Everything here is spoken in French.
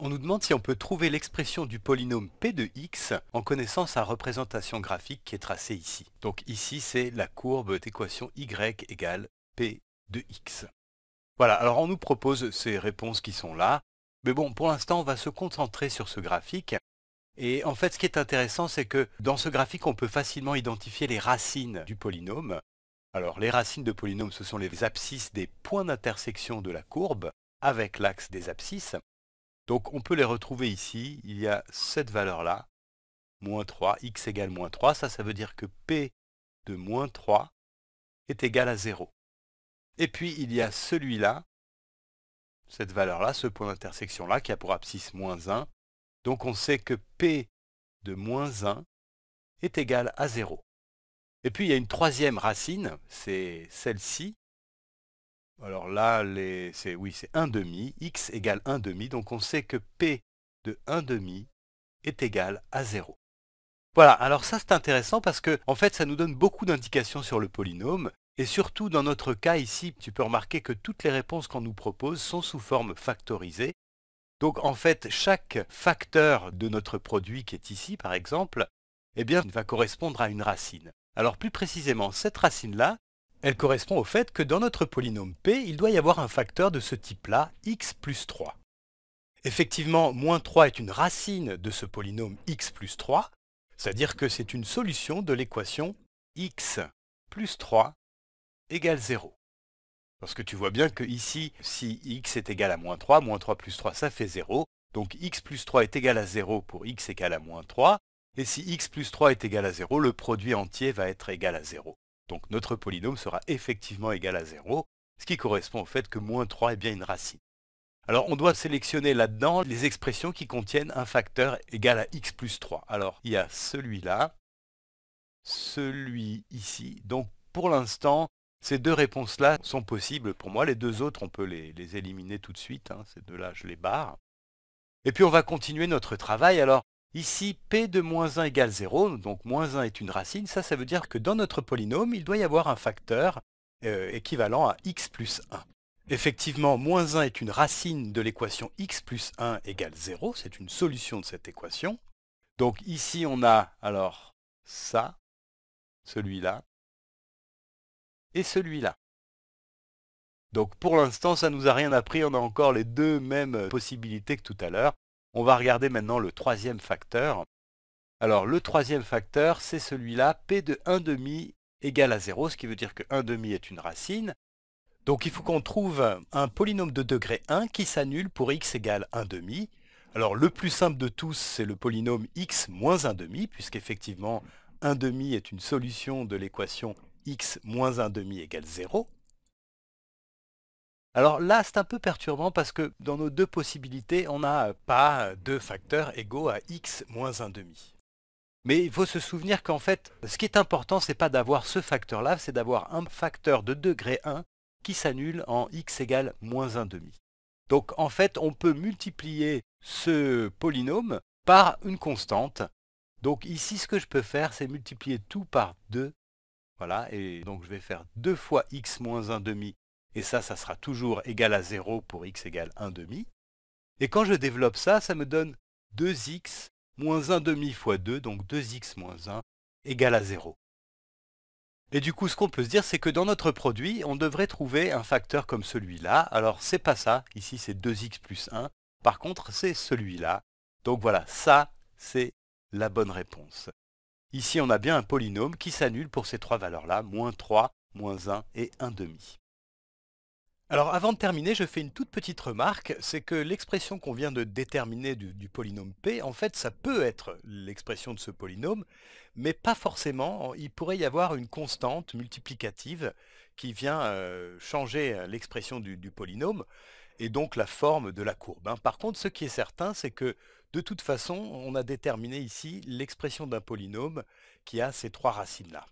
On nous demande si on peut trouver l'expression du polynôme P de x en connaissant sa représentation graphique qui est tracée ici. Donc ici, c'est la courbe d'équation y égale P de x. Voilà, alors on nous propose ces réponses qui sont là. Mais bon, pour l'instant, on va se concentrer sur ce graphique. Et en fait, ce qui est intéressant, c'est que dans ce graphique, on peut facilement identifier les racines du polynôme. Alors, les racines de polynôme, ce sont les abscisses des points d'intersection de la courbe avec l'axe des abscisses. Donc on peut les retrouver ici. Il y a cette valeur-là, moins 3, x égale moins 3. Ça, ça veut dire que p de moins 3 est égal à 0. Et puis il y a celui-là, cette valeur-là, ce point d'intersection-là, qui a pour abscisse moins 1. Donc on sait que p de moins 1 est égal à 0. Et puis il y a une troisième racine, c'est celle-ci, alors là, c'est, oui, c'est 1 demi, x égale 1 demi, donc on sait que p de 1 demi est égal à 0. Voilà, alors ça c'est intéressant parce que en fait ça nous donne beaucoup d'indications sur le polynôme, et surtout dans notre cas ici, tu peux remarquer que toutes les réponses qu'on nous propose sont sous forme factorisée. Donc en fait, chaque facteur de notre produit qui est ici par exemple, eh bien, va correspondre à une racine. Alors plus précisément, cette racine-là, elle correspond au fait que dans notre polynôme p, il doit y avoir un facteur de ce type-là, x plus 3. Effectivement, moins 3 est une racine de ce polynôme x plus 3, c'est-à-dire que c'est une solution de l'équation x plus 3 égale 0. Parce que tu vois bien que ici, si x est égal à moins 3, moins 3 plus 3, ça fait 0. Donc x plus 3 est égal à 0 pour x égale à moins 3. Et si x plus 3 est égal à 0, le produit entier va être égal à 0. Donc notre polynôme sera effectivement égal à 0, ce qui correspond au fait que moins 3 est bien une racine. Alors on doit sélectionner là-dedans les expressions qui contiennent un facteur égal à x plus 3. Alors il y a celui-là, celui ici. Donc pour l'instant, ces deux réponses-là sont possibles pour moi. Les deux autres, on peut les, éliminer tout de suite. Hein. Ces deux-là, je les barre. Et puis on va continuer notre travail. Alors Ici, p de moins 1 égale 0, donc moins 1 est une racine. Ça, ça veut dire que dans notre polynôme, il doit y avoir un facteur euh, équivalent à x plus 1. Effectivement, moins 1 est une racine de l'équation x plus 1 égale 0. C'est une solution de cette équation. Donc ici, on a alors ça, celui-là, et celui-là. Donc pour l'instant, ça ne nous a rien appris, on a encore les deux mêmes possibilités que tout à l'heure. On va regarder maintenant le troisième facteur. Alors le troisième facteur, c'est celui-là, p de demi égale à 0, ce qui veut dire que demi est une racine. Donc il faut qu'on trouve un polynôme de degré 1 qui s'annule pour x égale 1,5. Alors le plus simple de tous, c'est le polynôme x moins 1,5, puisqu'effectivement demi est une solution de l'équation x moins demi égale 0. Alors là, c'est un peu perturbant parce que dans nos deux possibilités, on n'a pas deux facteurs égaux à x moins demi. Mais il faut se souvenir qu'en fait, ce qui est important, n'est pas d'avoir ce facteur-là, c'est d'avoir un facteur de degré 1 qui s'annule en x égale moins demi. Donc en fait, on peut multiplier ce polynôme par une constante. Donc ici, ce que je peux faire, c'est multiplier tout par 2. Voilà, et donc je vais faire 2 fois x moins demi et ça, ça sera toujours égal à 0 pour x égale 1 demi. Et quand je développe ça, ça me donne 2x moins 1 demi fois 2, donc 2x moins 1 égale à 0. Et du coup, ce qu'on peut se dire, c'est que dans notre produit, on devrait trouver un facteur comme celui-là. Alors, c'est pas ça, ici c'est 2x plus 1. Par contre, c'est celui-là. Donc voilà, ça, c'est la bonne réponse. Ici, on a bien un polynôme qui s'annule pour ces trois valeurs-là, moins 3, moins 1 et 1 demi. Alors avant de terminer, je fais une toute petite remarque, c'est que l'expression qu'on vient de déterminer du, polynôme p, en fait ça peut être l'expression de ce polynôme, mais pas forcément, il pourrait y avoir une constante multiplicative qui vient euh, changer euh, l'expression du, polynôme, et donc la forme de la courbe. Hein. Par contre, ce qui est certain, c'est que de toute façon, on a déterminé ici l'expression d'un polynôme qui a ces trois racines-là.